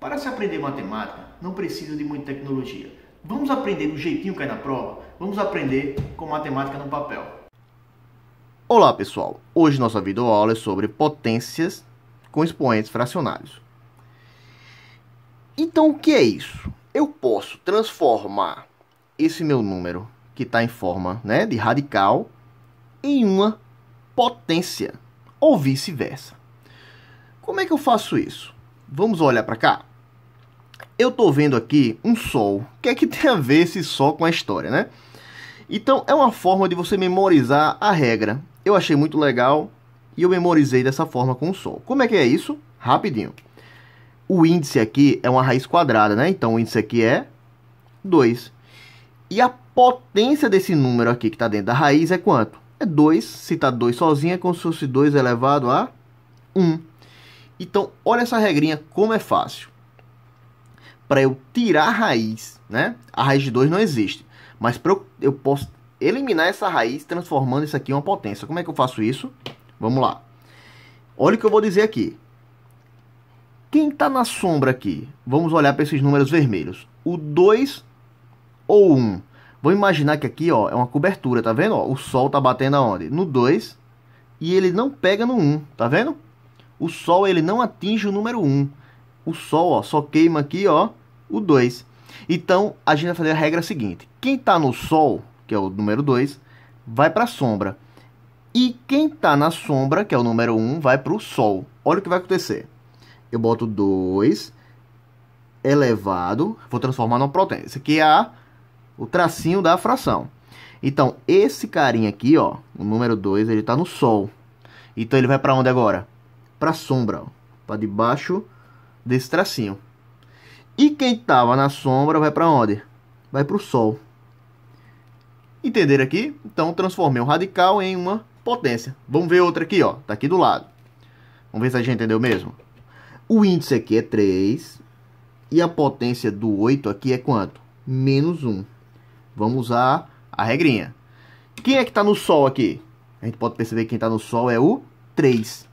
Para se aprender matemática, não precisa de muita tecnologia. Vamos aprender do jeitinho que é na prova? Vamos aprender com matemática no papel. Olá pessoal, hoje nossa videoaula é sobre potências com expoentes fracionários. Então o que é isso? Eu posso transformar esse meu número que está em forma né, de radical em uma potência ou vice-versa. Como é que eu faço isso? Vamos olhar para cá. Eu estou vendo aqui um sol. O que é que tem a ver esse sol com a história, né? Então é uma forma de você memorizar a regra. Eu achei muito legal e eu memorizei dessa forma com o sol. Como é que é isso? Rapidinho. O índice aqui é uma raiz quadrada, né? Então o índice aqui é 2. E a potência desse número aqui que está dentro da raiz é quanto? É 2. Se está 2 sozinho, é como se fosse 2 elevado a 1. Um. Então, olha essa regrinha como é fácil. Para eu tirar a raiz, né? A raiz de 2 não existe. Mas eu, eu posso eliminar essa raiz transformando isso aqui em uma potência. Como é que eu faço isso? Vamos lá. Olha o que eu vou dizer aqui. Quem está na sombra aqui? Vamos olhar para esses números vermelhos. O 2 ou 1. Um. Vou imaginar que aqui ó, é uma cobertura, tá vendo? Ó, o sol está batendo aonde? No 2 e ele não pega no 1, um, tá vendo? O Sol ele não atinge o número 1. O Sol ó, só queima aqui ó, o 2. Então, a gente vai fazer a regra seguinte. Quem está no Sol, que é o número 2, vai para a sombra. E quem está na sombra, que é o número 1, um, vai para o Sol. Olha o que vai acontecer. Eu boto 2 elevado, vou transformar numa potência. Esse aqui é a, o tracinho da fração. Então, esse carinha aqui, ó, o número 2, ele está no Sol. Então, ele vai para onde agora? para sombra, para debaixo desse tracinho. E quem estava na sombra vai para onde? Vai para o sol. Entender aqui? Então transformei um radical em uma potência. Vamos ver outra aqui, ó. Tá aqui do lado. Vamos ver se a gente entendeu mesmo. O índice aqui é 3 e a potência do 8 aqui é quanto? Menos 1. Vamos usar a regrinha. Quem é que está no sol aqui? A gente pode perceber que quem está no sol é o 3.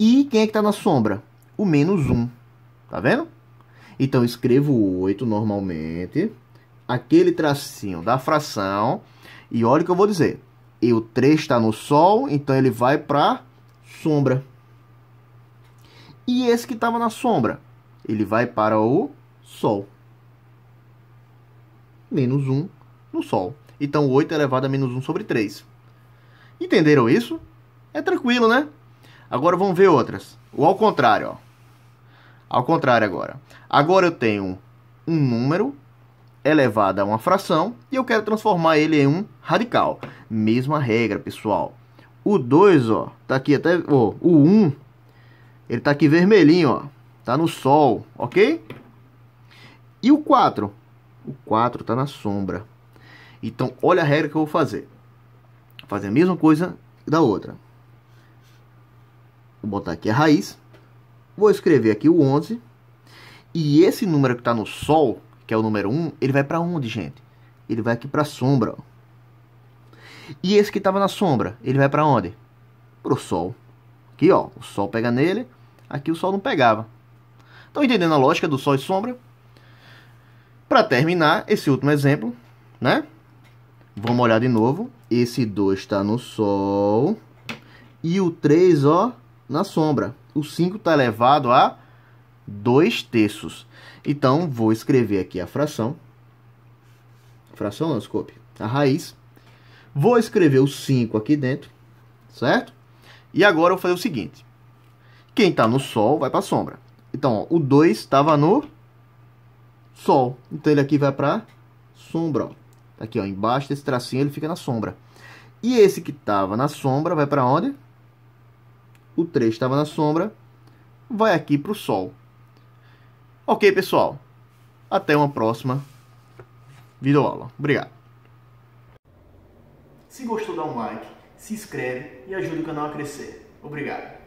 E quem é que está na sombra? O menos 1. Tá vendo? Então, escrevo o 8 normalmente. Aquele tracinho da fração. E olha o que eu vou dizer. E o 3 está no sol, então ele vai para sombra. E esse que estava na sombra, ele vai para o sol. Menos 1 no sol. Então, 8 elevado a menos 1 sobre 3. Entenderam isso? É tranquilo, né? Agora vamos ver outras. Ou ao contrário, ó. Ao contrário agora. Agora eu tenho um número elevado a uma fração e eu quero transformar ele em um radical. Mesma regra, pessoal. O 2, ó, tá aqui até, ó, o 1, um, ele tá aqui vermelhinho, ó. Tá no sol, OK? E o 4? O 4 tá na sombra. Então, olha a regra que eu vou fazer. Vou fazer a mesma coisa da outra. Vou botar aqui a raiz. Vou escrever aqui o 11. E esse número que está no sol, que é o número 1, ele vai para onde, gente? Ele vai aqui para a sombra. Ó. E esse que estava na sombra, ele vai para onde? Para o sol. Aqui, ó, o sol pega nele. Aqui o sol não pegava. Estão entendendo a lógica do sol e sombra? Para terminar esse último exemplo, né? Vamos olhar de novo. Esse 2 está no sol. E o 3, ó, na sombra. O 5 está elevado a 2 terços. Então, vou escrever aqui a fração. Fração não, desculpe. A raiz. Vou escrever o 5 aqui dentro, certo? E agora eu vou fazer o seguinte. Quem está no sol vai para a sombra. Então, ó, o 2 estava no sol. Então, ele aqui vai para sombra. Ó. Tá aqui, ó, embaixo desse tracinho, ele fica na sombra. E esse que estava na sombra vai para onde? o 3 estava na sombra, vai aqui para o Sol. Ok, pessoal. Até uma próxima videoaula. Obrigado. Se gostou, dá um like, se inscreve e ajude o canal a crescer. Obrigado.